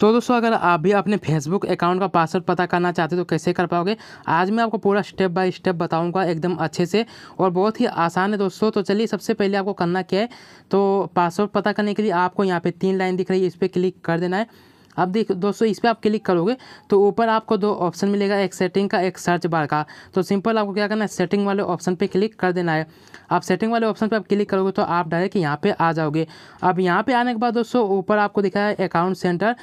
तो दोस्तों अगर आप भी अपने फेसबुक अकाउंट का पासवर्ड पता करना चाहते हो तो कैसे कर पाओगे आज मैं आपको पूरा स्टेप बाय स्टेप बताऊंगा एकदम अच्छे से और बहुत ही आसान है दोस्तों तो चलिए सबसे पहले आपको करना क्या है तो पासवर्ड पता करने के लिए आपको यहाँ पे तीन लाइन दिख रही है इस पर क्लिक कर देना है अब देख दोस्तों इस पर आप क्लिक करोगे तो ऊपर आपको दो ऑप्शन मिलेगा एक सेटिंग का एक सर्च बार का तो सिंपल आपको क्या करना है सेटिंग वाले ऑप्शन पे क्लिक कर देना है आप सेटिंग वाले ऑप्शन पे आप क्लिक करोगे तो आप डायरेक्ट यहाँ पे आ जाओगे अब यहाँ पे आने के बाद दोस्तों ऊपर आपको दिखा है अकाउंट सेंटर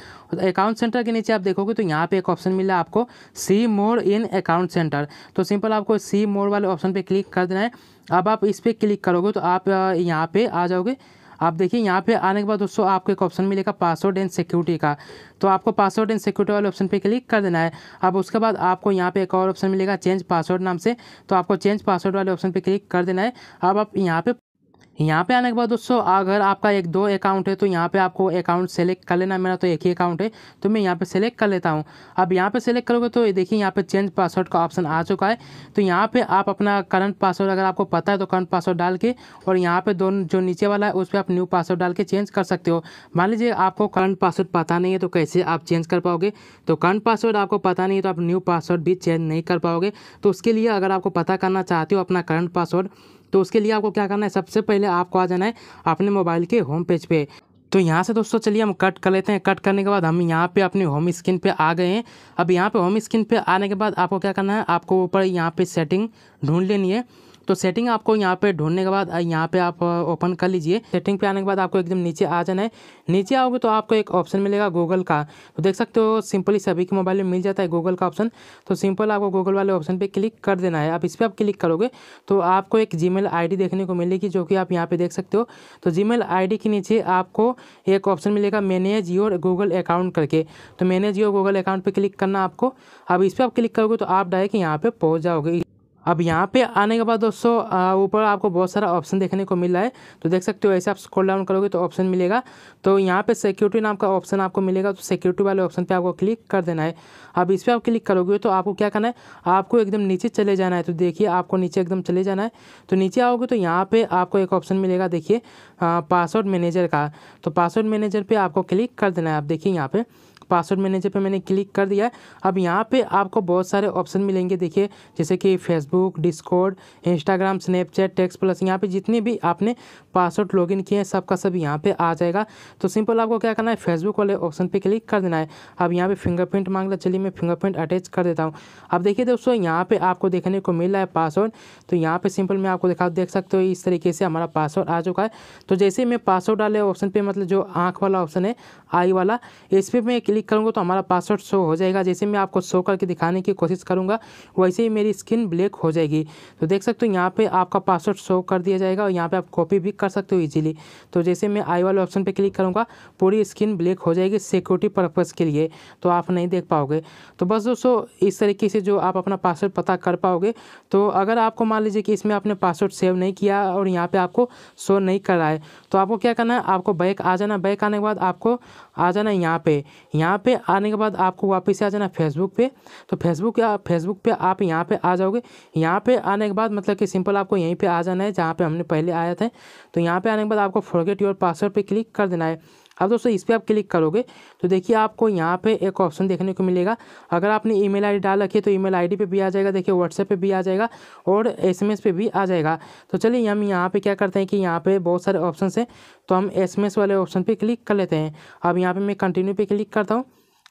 अकाउंट सेंटर के नीचे आप देखोगे तो यहाँ पे एक ऑप्शन मिला आपको see more in account center तो सिंपल आपको सी मोर वाले ऑप्शन पर क्लिक कर देना है अब आप इस पर क्लिक करोगे तो आप यहाँ पर आ जाओगे आप देखिए यहाँ पे आने के बाद दोस्तों आपको एक ऑप्शन मिलेगा पासवर्ड एंड सिक्योरिटी का तो आपको पासवर्ड एंड सिक्योरिटी वाले ऑप्शन पे क्लिक कर देना है अब उसके बाद आपको यहाँ पे एक और ऑप्शन मिलेगा चेंज पासवर्ड नाम से तो आपको चेंज पासवर्ड वाले ऑप्शन पे क्लिक कर देना है अब आप यहाँ पे यहाँ पे आने के बाद दोस्तों अगर आपका एक दो अकाउंट है तो यहाँ पे आपको अकाउंट सेलेक्ट कर लेना मेरा तो एक ही अकाउंट है तो मैं यहाँ पे सेलेक्ट कर लेता हूँ अब यहाँ पे सेलेक्ट करोगे तो देखिए यहाँ पे चेंज पासवर्ड का ऑप्शन आ चुका है तो यहाँ पे आप अपना करंट पासवर्ड अगर आपको पता है तो करंट पासवर्ड डाल के और यहाँ पे दोनों जो नीचे वाला है उस पर आप न्यू पासवर्ड डाल के चेंज कर सकते हो मान लीजिए आपको करंट पासवर्ड पता नहीं है तो कैसे आप चेंज कर पाओगे तो करंट पासवर्ड आपको पता नहीं है तो आप न्यू पासवर्ड भी चेंज नहीं कर पाओगे तो उसके लिए अगर आपको पता करना चाहते हो अपना करंट पासवर्ड तो उसके लिए आपको क्या करना है सबसे पहले आपको आ जाना है अपने मोबाइल के होम पेज पे तो यहाँ से दोस्तों चलिए हम कट कर लेते हैं कट करने के बाद हम यहाँ पे अपने होम स्क्रीन पे आ गए हैं अब यहाँ पे होम स्क्रीन पे आने के बाद आपको क्या करना है आपको ऊपर यहाँ पे सेटिंग ढूंढ लेनी है तो सेटिंग आपको यहाँ पे ढूंढने के बाद यहाँ पे आप ओपन कर लीजिए सेटिंग पे आने के बाद आपको एकदम नीचे आ जाना है नीचे आओगे तो आपको एक ऑप्शन मिलेगा गूगल का तो देख सकते हो सिंपली सभी के मोबाइल में मिल जाता है गूगल का ऑप्शन तो सिंपल आपको गूगल वाले ऑप्शन पर क्लिक कर देना है आप इस पर आप क्लिक करोगे तो आपको एक जी मेल देखने को मिलेगी जो कि आप यहाँ पर देख सकते हो तो जी मेल के नीचे आपको एक ऑप्शन मिलेगा मैनेज योर गूगल अकाउंट करके तो मैनेज योर गूगल अकाउंट पर क्लिक करना आपको अब इस पर आप क्लिक करोगे तो आप डायरेक्ट यहाँ पर पहुँच जाओगे अब यहाँ पे आने के बाद दोस्तों ऊपर आपको बहुत सारा ऑप्शन देखने को मिल रहा है तो देख सकते हो ऐसे आप स्क्रॉल डाउन करोगे तो ऑप्शन मिलेगा तो यहाँ पे सिक्योरिटी नाम का ऑप्शन आपको मिलेगा तो सिक्योरिटी वाले ऑप्शन पे आपको क्लिक कर देना है अब इस पर आप क्लिक करोगे तो आपको क्या करना है आपको एकदम नीचे चले जाना है तो देखिए आपको नीचे एकदम चले जाना है तो नीचे आओगे तो यहाँ पर आपको एक ऑप्शन मिलेगा देखिए पासवर्ड मैनेजर का तो पासवर्ड मैनेजर पर आपको क्लिक कर देना है आप देखिए यहाँ पर पासवर्ड मैनेजर पे मैंने क्लिक कर दिया है अब यहाँ पे आपको बहुत सारे ऑप्शन मिलेंगे देखिए जैसे कि Facebook Discord Instagram Snapchat text plus यहाँ पे जितने भी आपने पासवर्ड लॉगिन किए हैं सबका सब यहाँ पे आ जाएगा तो सिंपल आपको क्या करना है फेसबुक वाले ऑप्शन पर क्लिक कर देना है अब यहाँ पर फिंगरप्रिंट मांग ला चलिए मैं फिंगरप्रिंट अटैच कर देता हूँ अब देखिए दोस्तों यहाँ पर आपको देखने को मिल रहा है पासवर्ड तो यहाँ पर सिंपल मैं आपको दिखा देख सकते हो इस तरीके से हमारा पासवर्ड आ चुका है तो जैसे मैं पासवर्ड वाले ऑप्शन पर मतलब जो आँख वाला ऑप्शन है आई वाला इस पर मैं क्लिक करूँगा तो हमारा पासवर्ड शो हो जाएगा जैसे मैं आपको शो करके दिखाने की कोशिश करूँगा वैसे ही मेरी स्किन ब्लैक हो जाएगी तो देख सकते हो यहाँ पर आपका पासवर्ड शो कर दिया जाएगा और यहाँ पर आप कॉपी भी कर सकते हो ईजिली तो जैसे मैं आई वाले ऑप्शन पर क्लिक करूँगा पूरी स्किन ब्लैक हो जाएगी सिक्योरिटी पर्पज़ के लिए तो आप नहीं देख पाओगे तो बस दोस्तों इस तरीके से जो आप अपना पासवर्ड पता कर पाओगे तो अगर आपको मान लीजिए कि इसमें आपने पासवर्ड सेव नहीं किया और यहाँ पे आपको शो नहीं कर रहा है तो आपको क्या करना है आपको बैक आ जाना बैक आने के बाद आपको आ जाना यहाँ पे यहाँ पे आने के बाद आपको वापस आ जाना फेसबुक पे तो फेसबुक या फेसबुक पे आप यहाँ पे आ जाओगे यहाँ पे आने के बाद मतलब कि सिंपल आपको यहीं पे आ जाना है जहाँ पे हमने पहले आया था तो यहाँ पे आने के बाद आपको फॉरगेट योर पासवर्ड पे क्लिक कर देना है अब हाँ दोस्तों इस पर आप क्लिक करोगे तो देखिए आपको यहाँ पे एक ऑप्शन देखने को मिलेगा अगर आपने ईमेल आईडी डाल रखी है तो ईमेल आईडी पे भी आ जाएगा देखिए व्हाट्सएप पे भी आ जाएगा और एसएमएस पे भी आ जाएगा तो चलिए हम यहाँ पे क्या करते हैं कि यहाँ पे बहुत सारे ऑप्शन हैं तो हम एसएमएस वाले ऑप्शन पर क्लिक कर लेते हैं अब यहाँ पर मैं कंटिन्यू पर क्लिक करता हूँ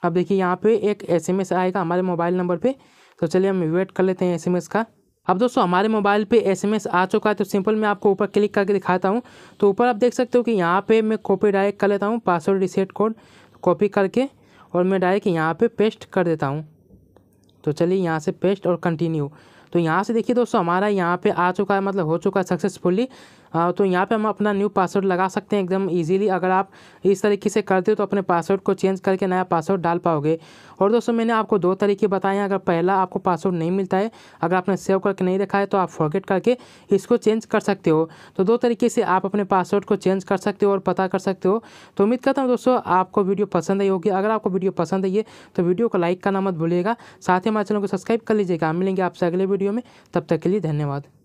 अब देखिए यहाँ पर एक एस आएगा हमारे मोबाइल नंबर पर तो चलिए हम वेट कर लेते हैं एस का अब दोस्तों हमारे मोबाइल पे एसएमएस आ चुका है तो सिंपल मैं आपको ऊपर क्लिक करके दिखाता हूँ तो ऊपर आप देख सकते हो कि यहाँ पे मैं कॉपी डायरेक्ट कर लेता हूँ पासवर्ड रिसेट कोड कॉपी करके और मैं डायरेक्ट यहाँ पे पेस्ट कर देता हूँ तो चलिए यहाँ से पेस्ट और कंटिन्यू तो यहाँ से देखिए दोस्तों हमारा यहाँ पर आ चुका है मतलब हो चुका है सक्सेसफुली हाँ, तो यहाँ पे हम अपना न्यू पासवर्ड लगा सकते हैं एकदम इजीली अगर आप इस तरीके से करते हो तो अपने पासवर्ड को चेंज करके नया पासवर्ड डाल पाओगे और दोस्तों मैंने आपको दो तरीके बताए हैं अगर पहला आपको पासवर्ड नहीं मिलता है अगर आपने सेव करके नहीं रखा है तो आप फॉरगेट करके इसको चेंज कर सकते हो तो दो तरीके से आप अपने पासवर्ड को चेंज कर सकते हो और पता कर सकते हो तो उम्मीद करता हूँ दोस्तों आपको वीडियो पसंद आई होगी अगर आपको वीडियो पसंद आई है तो वीडियो को लाइक करना मत भूलिएगा साथ ही हमारे चैनल को सब्सक्राइब कर लीजिएगा मिलेंगे आपसे अगले वीडियो में तब तक के लिए धन्यवाद